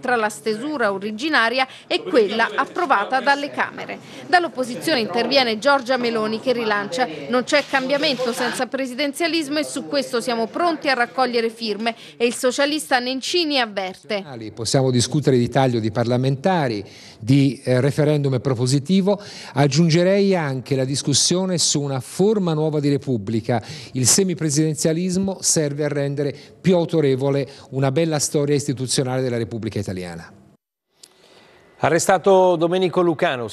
tra la stesura originaria e quella approvata dalle Camere. Dall'opposizione interviene Giorgia Meloni che rilancia non c'è cambiamento senza presidenzialismo e su questo siamo pronti a raccogliere firme e il socialista Nencini avverte. Possiamo discutere di taglio di parlamentari, di eh, referendum propositivo, aggiungerei anche la discussione su una forma nuova di Repubblica. Il semipresidenzialismo serve a rendere più autorevole una bella storia istituzionale della Repubblica italiana. Arrestato Domenico Lucano.